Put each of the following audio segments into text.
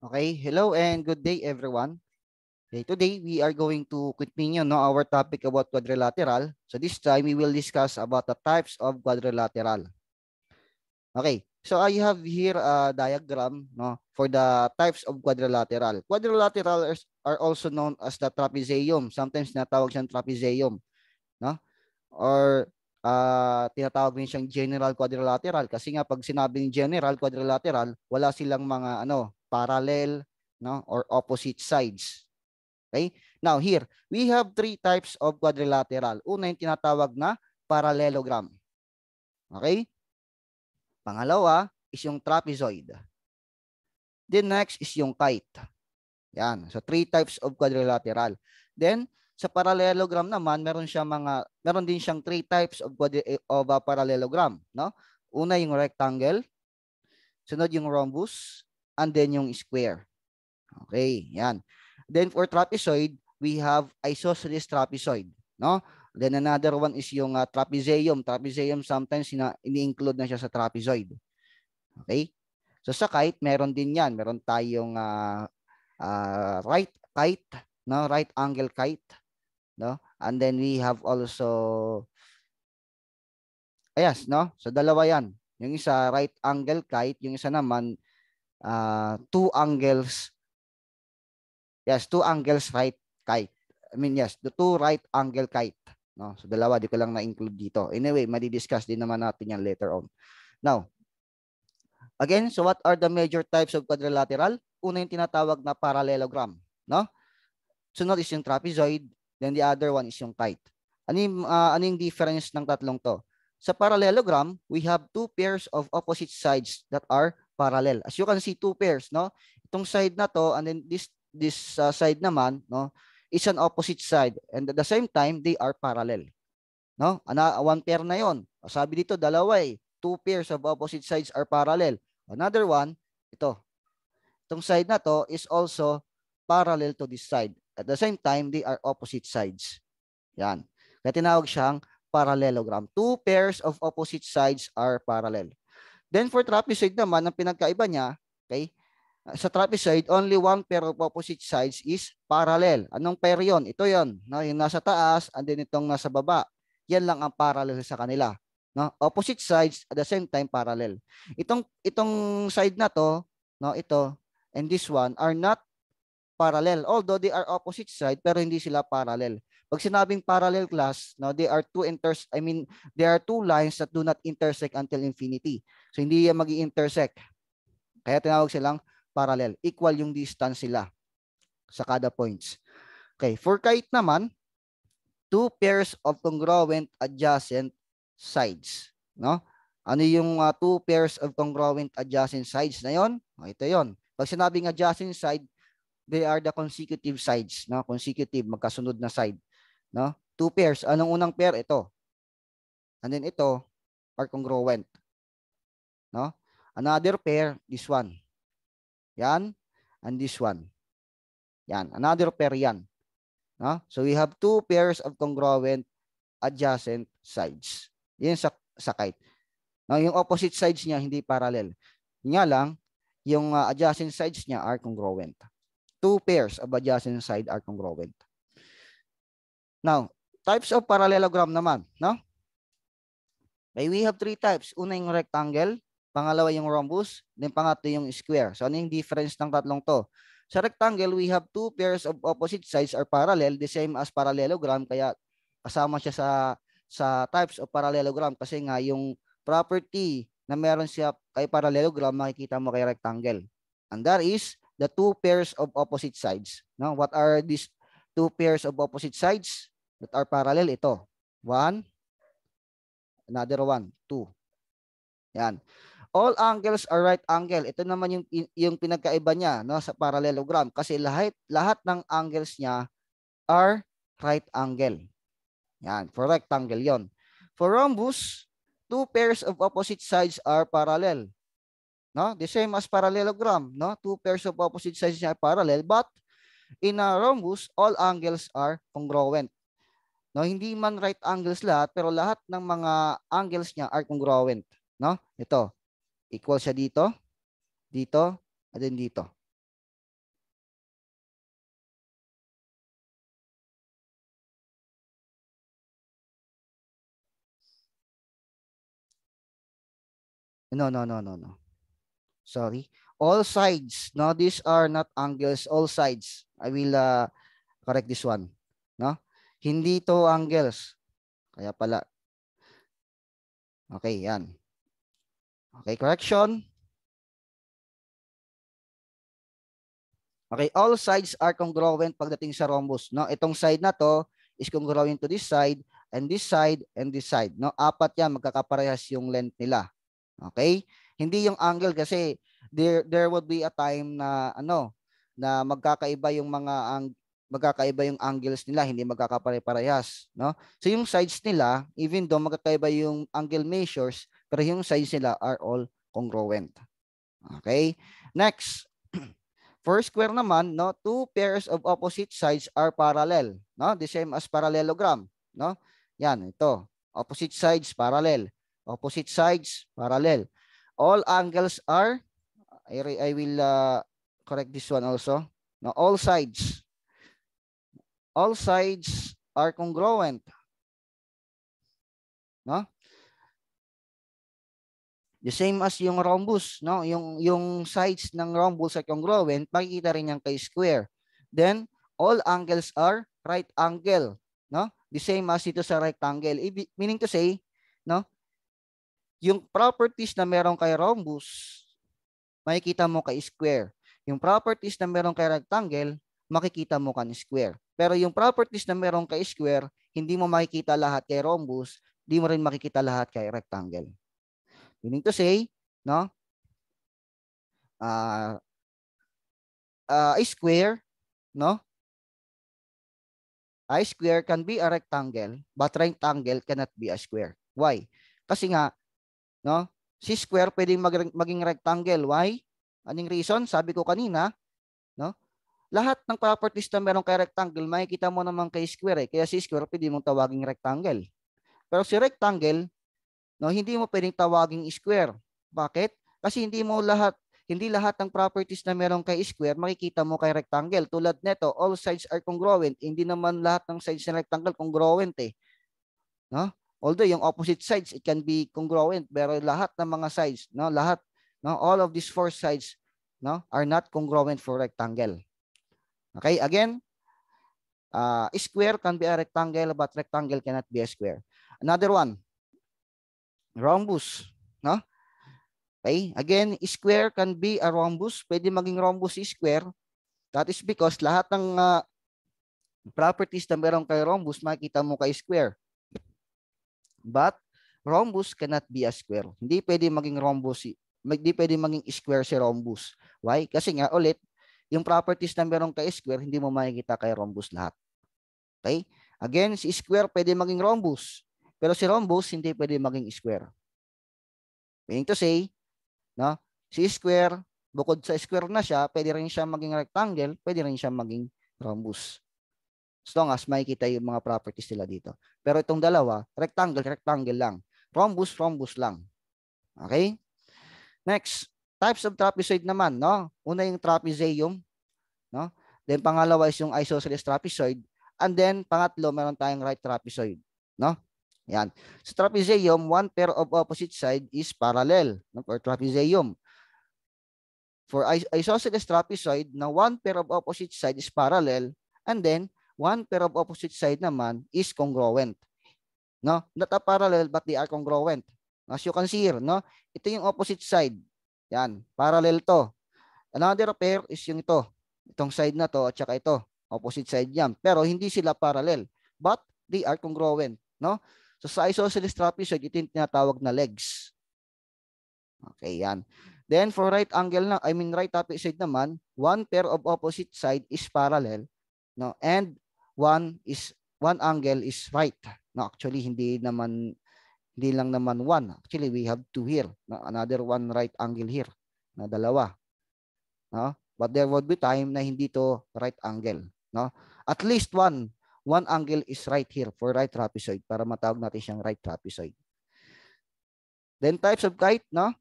Okay, hello and good day everyone. Okay, today we are going to continue no, our topic about quadrilateral. So this time we will discuss about the types of quadrilateral. Okay, so I have here a diagram no, for the types of quadrilateral. Quadrilateral are also known as the trapezium. Sometimes natawag siyang trapezium. No? Or uh, tinatawag din siyang general quadrilateral kasi nga pag sinabing general quadrilateral, wala silang mga ano, parallel, no, or opposite sides. Okay? Now here, we have three types of quadrilateral. Una yung tinatawag na parallelogram. Okay? Pangalawa is yung trapezoid. Then next is yung kite. Yan. So three types of quadrilateral. Then sa parallelogram naman, meron siya mga meron din siyang three types of quadri, eh, of uh, parallelogram, no? Una yung rectangle, sunod yung rhombus, and then yung square. Okay, yan. Then for trapezoid, we have isosceles trapezoid, no? Then another one is yung uh, ah, trapezium. Trapezium sometimes ini-include na siya sa trapezoid. Okay? So sa kite, meron din 'yan. Meron tayong uh, uh, right kite, no? Right angle kite, no? And then we have also Ayas, no? So dalawa 'yan. Yung isa right angle kite, yung isa naman uh, two angles yes two angles right kite I mean yes the two right angle kite no so dalawa di ko lang na-include dito anyway madi-discuss din naman natin yan later on now again so what are the major types of quadrilateral una yung tinatawag na parallelogram no sunod is yung trapezoid then the other one is yung kite ano yung, uh, ano yung difference ng tatlong to sa parallelogram we have two pairs of opposite sides that are parallel. As you can see, two pairs, no? Itong side na to, and then this this uh, side naman, no? is an opposite side. And at the same time, they are parallel. No? Ana, one pair na yon. Sabi dito, dalawa eh. Two pairs of opposite sides are parallel. Another one, ito. Itong side na to is also parallel to this side. At the same time, they are opposite sides. Yan. Kaya tinawag siyang parallelogram. Two pairs of opposite sides are parallel. Then for trapezoid naman, ang pinagkaiba niya, okay, ah, sa trapezoid, only one pair of opposite sides is parallel. Anong pair yun? Ito yun. No? Yung nasa taas, and then itong nasa baba. Yan lang ang parallel sa kanila. No? Opposite sides at the same time parallel. Itong itong side na to, no, ito and this one are not parallel. Although they are opposite side pero hindi sila parallel. Pag sinabing parallel class, no, they are two inters I mean, there are two lines that do not intersect until infinity. So hindi yan magi-intersect. Kaya tinawag silang parallel. Equal yung distance sila sa kada points. Okay, for kite naman, two pairs of congruent adjacent sides, no? Ano yung uh, two pairs of congruent adjacent sides na yon? Oh, ito yon. Pag sinabing adjacent side, they are the consecutive sides, no? consecutive, magkasunod na side. No? Two pairs. Anong unang pair? Ito. And then ito, are congruent. No? Another pair, this one. Yan. And this one. Yan. Another pair yan. No? So we have two pairs of congruent adjacent sides. Yan sa, sa kite. No, yung opposite sides niya hindi parallel. nga lang, yung uh, adjacent sides niya are congruent. Two pairs of adjacent side are congruent. Now, types of parallelogram naman, no? May we have three types. Una yung rectangle, pangalawa yung rhombus, then pangatlo yung square. So ano yung difference ng tatlong to? Sa rectangle, we have two pairs of opposite sides are parallel, the same as parallelogram, kaya kasama siya sa sa types of parallelogram kasi nga yung property na meron siya kay parallelogram makikita mo kay rectangle. And that is the two pairs of opposite sides. No? what are these two pairs of opposite sides? that are parallel ito. 1, another 1, 2. Yan. All angles are right angle. Ito naman yung yung pinagkaiba niya no sa parallelogram kasi lahat lahat ng angles niya are right angle. Yan, for rectangle 'yon. For rhombus, two pairs of opposite sides are parallel. No? The same as parallelogram, no? Two pairs of opposite sides are parallel but in a rhombus, all angles are congruent. No, hindi man right angles lahat, pero lahat ng mga angles niya are congruent, no? Ito. Equal siya dito, dito, at then dito. No, no, no, no, no. Sorry. All sides. No, these are not angles. All sides. I will uh, correct this one. No? Hindi to angles. Kaya pala. Okay, yan. Okay, correction. Okay, all sides are congruent pagdating sa rhombus. No? Itong side na to is congruent to this side, and this side, and this side. No? Apat yan, magkakaparehas yung length nila. Okay? Hindi yung angle kasi there, there would be a time na ano na magkakaiba yung mga ang, magkakaiba yung angles nila, hindi magkakapare-parehas, no? So yung sides nila, even though magkakaiba yung angle measures, pero yung sides nila are all congruent. Okay? Next, for square naman, no, two pairs of opposite sides are parallel, no? The same as parallelogram, no? Yan, ito. Opposite sides parallel. Opposite sides parallel. All angles are I, I will uh, correct this one also. No, all sides all sides are congruent. No? The same as yung rhombus, no? Yung yung sides ng rhombus ay congruent, makikita rin yan kay square. Then all angles are right angle, no? The same as ito sa rectangle. meaning to say, no? Yung properties na meron kay rhombus, makikita mo kay square. Yung properties na meron kay rectangle, makikita mo kan square. Pero yung properties na meron kay square, hindi mo makikita lahat kay rhombus, hindi mo rin makikita lahat kay rectangle. Meaning to say, no? Uh, uh, a square, no? A square can be a rectangle, but rectangle cannot be a square. Why? Kasi nga, no? Si square pwedeng maging rectangle. Why? Anong reason? Sabi ko kanina, lahat ng properties na meron kay rectangle, makikita mo naman kay square eh. Kaya si square pwede mong tawaging rectangle. Pero si rectangle, no, hindi mo pwedeng tawaging square. Bakit? Kasi hindi mo lahat hindi lahat ng properties na meron kay square makikita mo kay rectangle. Tulad nito, all sides are congruent. Hindi naman lahat ng sides ng rectangle congruent eh. No? Although yung opposite sides it can be congruent pero lahat ng mga sides, no, lahat, no, all of these four sides, no, are not congruent for rectangle. Okay, again, uh, square can be a rectangle, but rectangle cannot be a square. Another one, rhombus. No? Okay, again, square can be a rhombus. Pwede maging rhombus is square. That is because lahat ng uh, properties na meron kay rhombus, makita mo kay square. But rhombus cannot be a square. Hindi pwede maging rhombus, hindi pwede maging square si rhombus. Why? Kasi nga ulit, yung properties na meron kay square, hindi mo makikita kay rhombus lahat. Okay? Again, si square pwede maging rhombus. Pero si rhombus, hindi pwede maging square. Meaning to say, no? si square, bukod sa square na siya, pwede rin siya maging rectangle, pwede rin siya maging rhombus. As long as makikita yung mga properties nila dito. Pero itong dalawa, rectangle, rectangle lang. Rhombus, rhombus lang. Okay? Next. Types of trapezoid naman, no? Una yung trapezium, no? Then pangalawa is yung isosceles trapezoid, and then pangatlo meron tayong right trapezoid, no? Yan. Sa trapezium, one pair of opposite side is parallel, no? Or trapezium. For isosceles trapezoid, na one pair of opposite side is parallel, and then one pair of opposite side naman is congruent. No? Not a parallel but they are congruent. As you can see here, no? Ito yung opposite side. Yan, parallel to. Another pair is yung ito. Itong side na to at saka ito. Opposite side yan. Pero hindi sila parallel. But they are congruent. No? So sa isosceles trapezoid, ito yung tinatawag na legs. Okay, yan. Then for right angle na, I mean right opposite side naman, one pair of opposite side is parallel. No? And one is one angle is right. No, actually, hindi naman hindi lang naman one. Actually, we have two here. Another one right angle here. Na dalawa. No? But there would be time na hindi to right angle. No? At least one. One angle is right here for right trapezoid para matawag natin siyang right trapezoid. Then types of kite, no?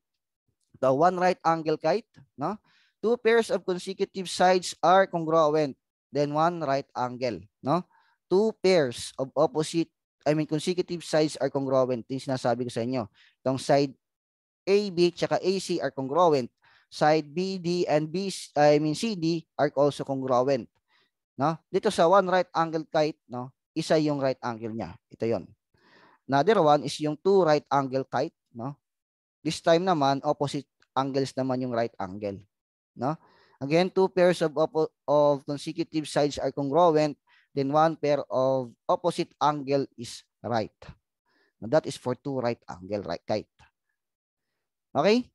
The one right angle kite, no? Two pairs of consecutive sides are congruent. Then one right angle, no? Two pairs of opposite I mean, consecutive sides are congruent. Ito yung sinasabi ko sa inyo. Itong side AB tsaka AC are congruent. Side BD and B, I mean CD are also congruent. No? Dito sa one right angle kite, no? isa yung right angle niya. Ito yon. Another one is yung two right angle kite. No? This time naman, opposite angles naman yung right angle. No? Again, two pairs of, of consecutive sides are congruent then one pair of opposite angle is right. Now that is for two right angle right kite. Okay?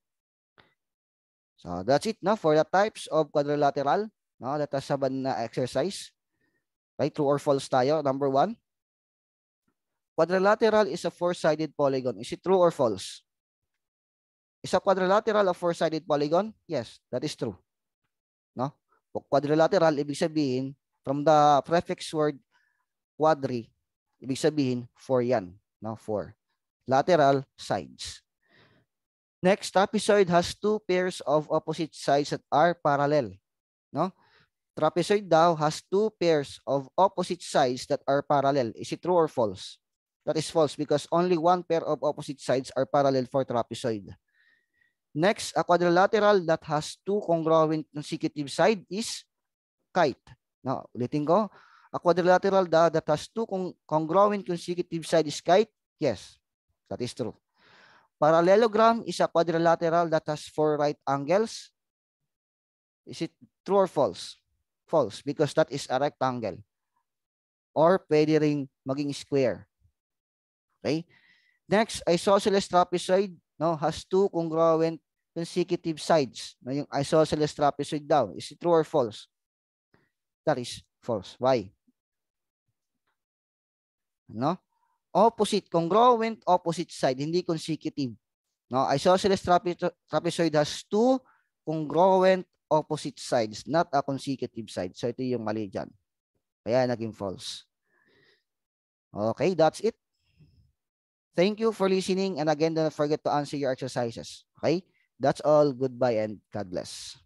So that's it now for the types of quadrilateral. No, Let us have an uh, exercise. Right? True or false tayo. Number one. Quadrilateral is a four-sided polygon. Is it true or false? Is a quadrilateral a four-sided polygon? Yes, that is true. No? Quadrilateral, ibig sabihin, From the prefix word quadri, ibig sabihin four yan, no? For lateral sides. Next, trapezoid has two pairs of opposite sides that are parallel, no? Trapezoid daw has two pairs of opposite sides that are parallel. Is it true or false? That is false because only one pair of opposite sides are parallel for trapezoid. Next, a quadrilateral that has two congruent consecutive sides is kite. No, ulitin ko. A quadrilateral da that has two con congruent consecutive side is Yes, that is true. Parallelogram is a quadrilateral that has four right angles. Is it true or false? False, because that is a rectangle. Or pwede ring maging square. Okay? Next, isosceles trapezoid no, has two congruent consecutive sides. No, yung isosceles trapezoid daw. Is it true or false? That is false. Why? No? Opposite, congruent, opposite side, hindi consecutive. No, isosceles trapezoid has two congruent opposite sides, not a consecutive side. So ito yung mali dyan. Kaya naging false. Okay, that's it. Thank you for listening and again, don't forget to answer your exercises. Okay? That's all. Goodbye and God bless.